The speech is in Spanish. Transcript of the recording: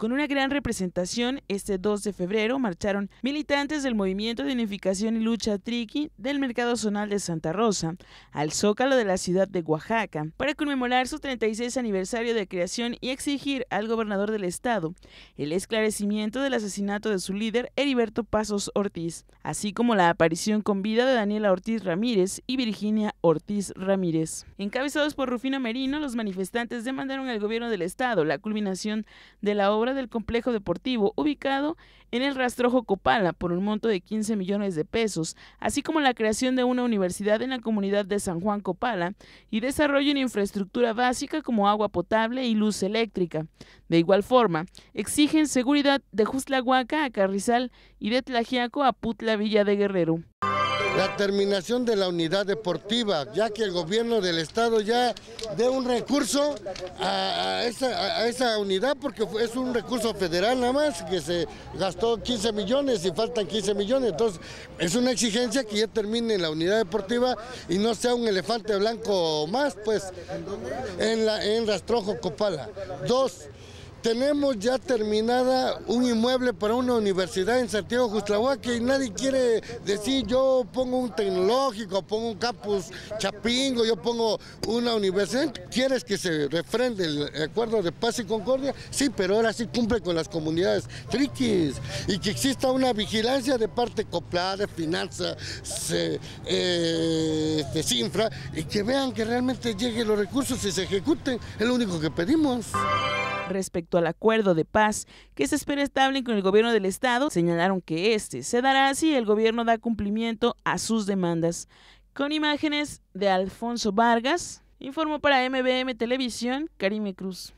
Con una gran representación, este 2 de febrero marcharon militantes del Movimiento de Unificación y Lucha Triqui del Mercado Zonal de Santa Rosa al Zócalo de la ciudad de Oaxaca para conmemorar su 36 aniversario de creación y exigir al gobernador del estado el esclarecimiento del asesinato de su líder Heriberto Pasos Ortiz, así como la aparición con vida de Daniela Ortiz Ramírez y Virginia Ortiz Ramírez. Encabezados por Rufino Merino, los manifestantes demandaron al gobierno del estado la culminación de la obra del complejo deportivo ubicado en el rastrojo Copala por un monto de 15 millones de pesos, así como la creación de una universidad en la comunidad de San Juan Copala y desarrollo en infraestructura básica como agua potable y luz eléctrica. De igual forma, exigen seguridad de Huaca a Carrizal y de Tlajiaco a Putla Villa de Guerrero la terminación de la unidad deportiva, ya que el gobierno del estado ya dé un recurso a, esa, unidad, porque es un recurso federal nada más, que se gastó 15 millones y faltan 15 millones, entonces es una exigencia que ya termine la unidad deportiva y no sea un elefante blanco más, pues, en, la, en Rastrojo Copala. Dos, tenemos ya terminada un inmueble para una universidad en Santiago Juslahuaca y nadie quiere decir yo pongo un tecnológico, pongo un campus chapingo, yo pongo una universidad. ¿Quieres que se refrende el acuerdo de paz y concordia? Sí, pero ahora sí cumple con las comunidades triquis y que exista una vigilancia de parte coplada, de finanza, eh, de Cifra y que vean que realmente lleguen los recursos y se ejecuten. Es lo único que pedimos. Respecto al acuerdo de paz que se espera estable con el gobierno del Estado, señalaron que este se dará si el gobierno da cumplimiento a sus demandas. Con imágenes de Alfonso Vargas, informó para MBM Televisión Karime Cruz.